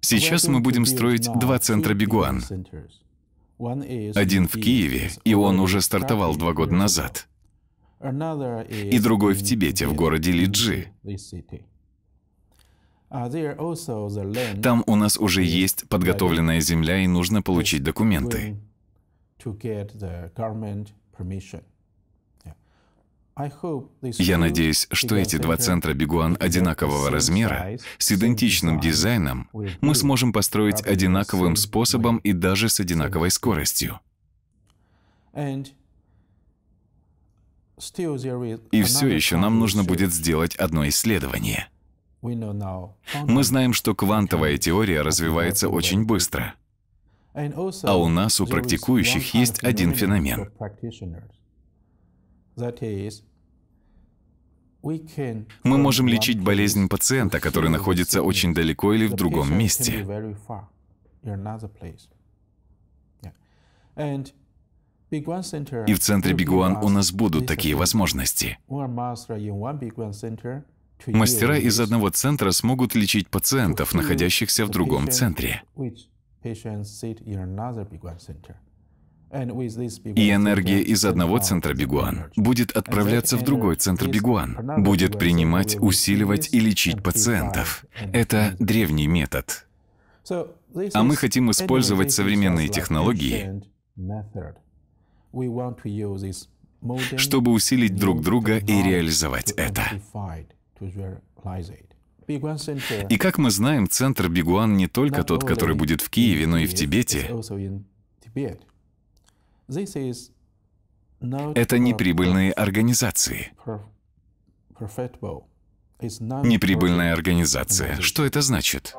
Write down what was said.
Сейчас мы будем строить два центра Бигуан. Один в Киеве, и он уже стартовал два года назад. И другой в Тибете, в городе Лиджи. Uh, Там у нас уже есть подготовленная земля, и нужно получить документы. Я надеюсь, что эти два центра Бигуан одинакового размера, с идентичным дизайном, мы сможем построить одинаковым способом и даже с одинаковой скоростью. И все еще нам нужно будет сделать одно исследование. Мы знаем, что квантовая теория развивается очень быстро. А у нас, у практикующих, есть один феномен. Мы можем лечить болезнь пациента, который находится очень далеко или в другом месте. И в центре Бигуан у нас будут такие возможности. Мастера из одного центра смогут лечить пациентов, находящихся в другом центре. И энергия из одного центра Бигуан будет отправляться в другой центр Бигуан, будет принимать, усиливать и лечить пациентов. Это древний метод. А мы хотим использовать современные технологии, чтобы усилить друг друга и реализовать это. И как мы знаем, центр Бигуан не только тот, который будет в Киеве, но и в Тибете. Это неприбыльные организации. Неприбыльная организация. Что это значит?